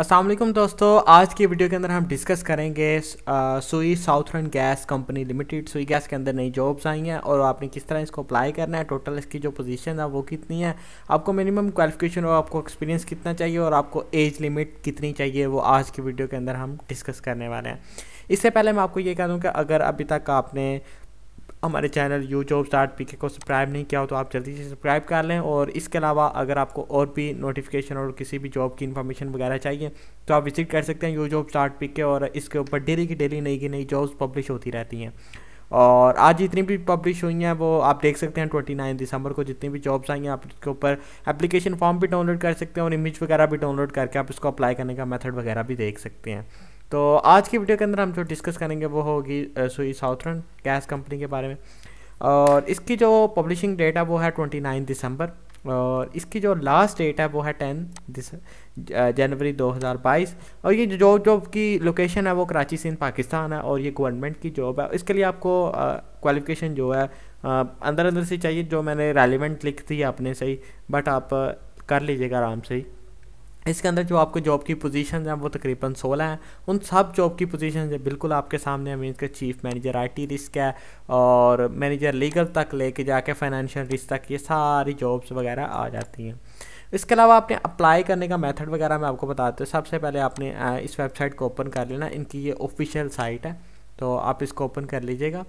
असलम दोस्तों आज की वीडियो के अंदर हम डिस्कस करेंगे Sui Southern Gas Company Limited Sui Gas के अंदर नई जॉब्स आई हैं और आपने किस तरह इसको अप्लाई करना है टोटल इसकी जो पोजीशन है वो कितनी है आपको मिनिमम क्वालिफिकेशन और आपको एक्सपीरियंस कितना चाहिए और आपको एज लिमिट कितनी चाहिए वो आज की वीडियो के अंदर हम डिस्कस करने वाले हैं इससे पहले मैं आपको ये कह दूँ कि अगर अभी तक आपने हमारे चैनल यूट्यूब स्टार्ट पीके को सब्सक्राइब नहीं किया हो तो आप जल्दी से सब्सक्राइब कर लें और इसके अलावा अगर आपको और भी नोटिफिकेशन और किसी भी जॉब की इन्फॉर्मेशन वगैरह चाहिए तो आप विजिट कर सकते हैं यूट्यूब स्टार्ट पीके और इसके ऊपर डेली की डेली नई की नई जॉब्स पब्लिश होती रहती हैं और आज जितनी भी पब्लिश हुई हैं वो आप देख सकते हैं ट्वेंटी नाइन दिसंबर को जितनी भी जॉब्स आई हैं आप इसके ऊपर एप्लीकेशन फॉर्म भी डाउनलोड कर सकते हैं और इमेज वगैरह भी डाउनलोड करके आप इसको अप्लाई करने का मेथड वगैरह भी देख सकते हैं तो आज की वीडियो के अंदर हम जो डिस्कस करेंगे वो होगी सुई साउथर्न गैस कंपनी के बारे में और इसकी जो पब्लिशिंग डेट है वो है ट्वेंटी नाइन दिसंबर और इसकी जो लास्ट डेट है वो है टेन दिस जनवरी 2022 और ये जॉब जॉब की लोकेशन है वो कराची सिंध पाकिस्तान है और ये गवर्नमेंट की जॉब है इसके लिए आपको क्वालिफिकेशन जो है आ, अंदर अंदर से चाहिए जो मैंने रेलिवेंट लिख दी है अपने से ही बट आप कर लीजिएगा आराम से ही इसके अंदर जो आपको जॉब की पोजीशन हैं वो तकरीबन सोलह हैं उन सब जॉब की पोजीशन बिल्कुल आपके सामने हैं मीन के चीफ मैनेजर आईटी रिस्क है और मैनेजर लीगल तक लेके जाके फाइनेंशियल रिस्क तक ये सारी जॉब्स वगैरह आ जाती हैं इसके अलावा आपने अप्लाई करने का मेथड वगैरह मैं आपको बताता हूँ सबसे पहले आपने इस वेबसाइट को ओपन कर लेना इनकी ये ऑफिशियल साइट है तो आप इसको ओपन कर लीजिएगा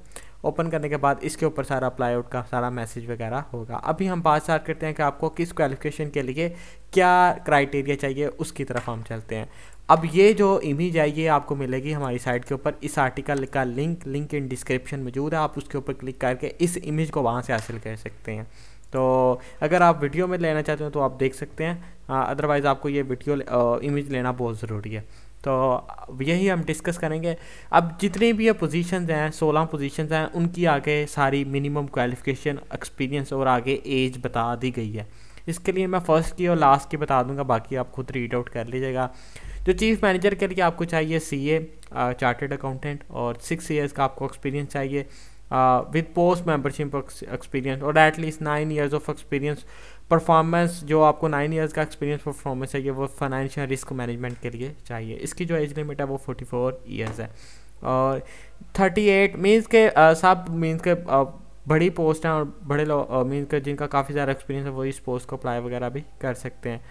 ओपन करने के बाद इसके ऊपर सारा आउट का सारा मैसेज वगैरह होगा अभी हम बात स्टार्ट करते हैं कि आपको किस क्वालिफिकेशन के लिए क्या क्राइटेरिया चाहिए उसकी तरफ हम चलते हैं अब ये जो इमेज है ये आपको मिलेगी हमारी साइट के ऊपर इस आर्टिकल का लिंक लिंक इन डिस्क्रिप्शन मौजूद है आप उसके ऊपर क्लिक करके इस इमेज को वहाँ से हासिल कर सकते हैं तो अगर आप वीडियो में लेना चाहते हो तो आप देख सकते हैं अदरवाइज़ आपको ये वीडियो इमेज लेना बहुत ज़रूरी है तो यही हम डिस्कस करेंगे अब जितने भी पोजीशंस हैं सोलह पोजीशंस हैं उनकी आगे सारी मिनिमम क्वालिफिकेशन एक्सपीरियंस और आगे एज बता दी गई है इसके लिए मैं फर्स्ट की और लास्ट की बता दूंगा बाकी आप खुद रीड आउट कर लीजिएगा जो चीफ मैनेजर के लिए आपको चाहिए सी ए चार्टेड अकाउंटेंट और सिक्स ईयर्स का आपको एक्सपीरियंस चाहिए uh, with post membership experience और at least nine years of experience performance जो आपको नाइन ईयर्स का एक्सपीरियंस परफॉर्मेंस चाहिए वो फाइनेंशियल रिस्क मैनेजमेंट के लिए चाहिए इसकी जो एज लिमिट है वो फोर्टी फोर ईयर्स है और थर्टी एट मीन्स के uh, सब मीन्स के आ, uh, बड़ी पोस्ट हैं और बड़े मीन्स uh, के जिनका काफ़ी ज़्यादा एक्सपीरियंस है वो इस पोस्ट को अप्लाई वगैरह भी कर सकते हैं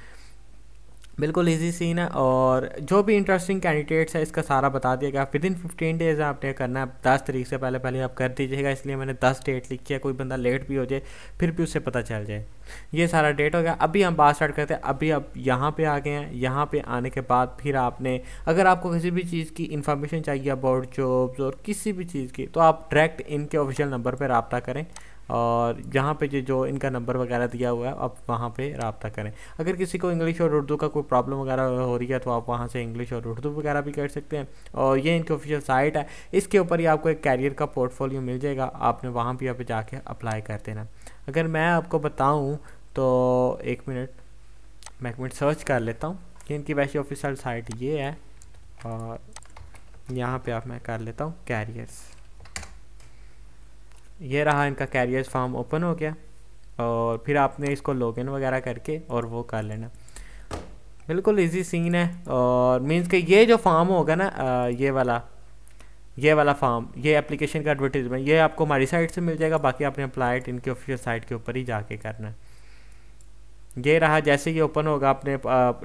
बिल्कुल इजी सीन है और जो भी इंटरेस्टिंग कैंडिडेट्स है इसका सारा बता दिया गया विद इन फिफ्टीन डेज आपने करना है दस तरीक से पहले पहले आप कर दीजिएगा इसलिए मैंने दस डेट लिखी है कोई बंदा लेट भी हो जाए फिर भी उससे पता चल जाए ये सारा डेट हो गया अभी हम बात स्टार्ट करते हैं अभी आप यहाँ पे आ गए हैं यहाँ पे आने के बाद फिर आपने अगर आपको किसी भी चीज़ की इन्फॉर्मेशन चाहिए अबाउट जॉब्स और किसी भी चीज़ की तो आप डायरेक्ट इनके ऑफिशियल नंबर पर रबता करें और यहाँ पे जो इनका नंबर वगैरह दिया हुआ है आप वहाँ पे रबता करें अगर किसी को इंग्लिश और उर्दू का कोई प्रॉब्लम वगैरह हो रही है तो आप वहाँ से इंग्लिश और उर्दू वगैरह भी कर सकते हैं और ये इनकी ऑफिशियल साइट है इसके ऊपर ही आपको एक कैरियर का पोर्टफोलियो मिल जाएगा आपने वहाँ भी आप जाके अप्लाई कर देना अगर मैं आपको बताऊँ तो एक मिनट मैं एक मिनट सर्च कर लेता हूँ कि इनकी वैसी ऑफिशियल साइट ये है और यहाँ पर आप मैं कर लेता हूँ कैरियर्स ये रहा इनका कैरियर फॉर्म ओपन हो गया और फिर आपने इसको लॉगिन वगैरह करके और वो कर लेना बिल्कुल इजी सीन है और मींस कि ये जो फॉर्म होगा ना ये वाला ये वाला फॉर्म ये एप्लीकेशन का एडवर्टीजमेंट ये आपको हमारी साइट से मिल जाएगा बाकी आपने अप्लाइड इनके ऑफिशियल साइट के ऊपर ही जाके करना है ये रहा जैसे ही ओपन होगा आपने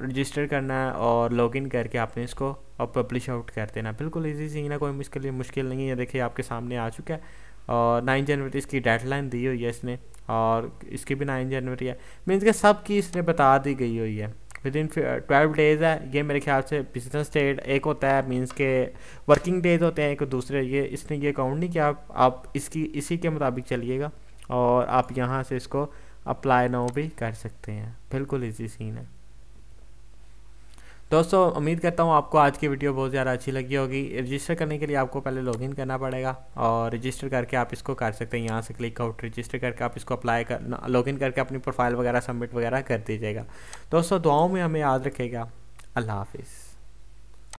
रजिस्टर करना है और लॉगिन करके आपने इसको और पब्लिश आउट कर देना बिल्कुल इजी सीन है कोई इसके लिए मुश्किल नहीं है देखिए आपके सामने आ चुका है और नाइन जनवरी तो इसकी डेडलाइन दी हुई है इसने और इसकी भी नाइन जनवरी है मीन्स के सब की इसने बता दी गई हुई है विद इन ट्वेल्व डेज़ है ये मेरे ख्याल से बिजनेस डेट एक होता है मीन्स के वर्किंग डेज होते हैं एक दूसरे ये इसने ये काउंट नहीं किया आप, आप इसकी इसी के मुताबिक चलिएगा और आप यहाँ से इसको अप्लाई नाउ भी कर सकते हैं बिल्कुल इजी सीन है दोस्तों उम्मीद करता हूँ आपको आज की वीडियो बहुत ज़्यादा अच्छी लगी होगी रजिस्टर करने के लिए आपको पहले लॉगिन करना पड़ेगा और रजिस्टर करके आप इसको कर सकते हैं यहाँ से क्लिक आउट रजिस्टर करके आप इसको अप्लाई कर लॉगिन करके अपनी प्रोफाइल वगैरह सबमिट वगैरह कर दीजिएगा दोस्तों दुआओं में हमें याद रखेगा अल्लाह हाफिज़